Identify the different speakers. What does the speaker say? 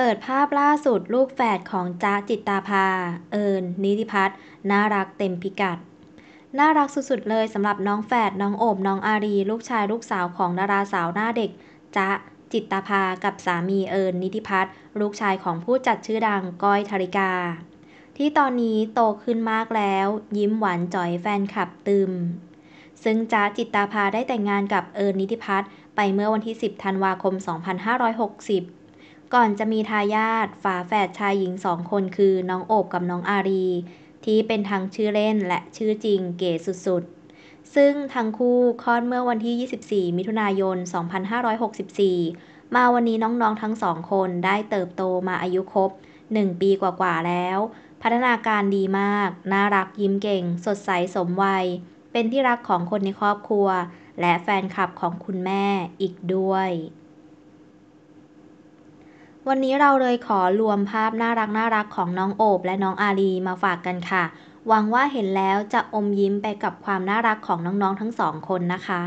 Speaker 1: เปิดภาพล่าสุดลูกแฝดของจ้าจิตตาภา เอิญนิติพัฒน์น่ารักเต็มพิกัด น่ารักสุดๆเลยสำหรับน้องแฝดน้องโอบน้องอารี ลูกชายลูกสาวของดาราสาวหน้าเด็กจ้าจิตตาภากับสามีเอิญนิติพัฒน์ลูกชายของผู้จัดชื่อดังก้อยธริกา ที่ตอนนี้โตขึ้นมากแล้ว ยิ้มหวานจ่อยแฟนคลับตึมซึ่งจ้าจิตตาภาได้แต่งงานกับเอิญนิติพัฒน์ไปเมื่อวันที่ 10 ธันวาคม 2560ก่อนจะมีทายาทฝาแฝดชายหญิงสองคนคือน้องโอบกับน้องอารี ที่เป็นทั้งชื่อเล่นและชื่อจริงเก๋สุดๆ ซึ่งทั้งคู่คลอดเมื่อวันที่ 24 มิถุนายน 2564 มาวันนี้น้องๆทั้งสองคนได้เติบโตมาอายุครบ 1 ปีกว่าๆแล้ว พัฒนาการดีมาก น่ารักยิ้มเก่งสดใสสมวัย เป็นที่รักของคนในครอบครัว และแฟนคลับของคุณแม่อีกด้วยวันนี้เราเลยขอรวมภาพน่ารักน่ารักของน้องโอบและน้องอารีมาฝากกันค่ะ หวังว่าเห็นแล้วจะอมยิ้มไปกับความน่ารักของน้องๆ ทั้งสองคนนะคะ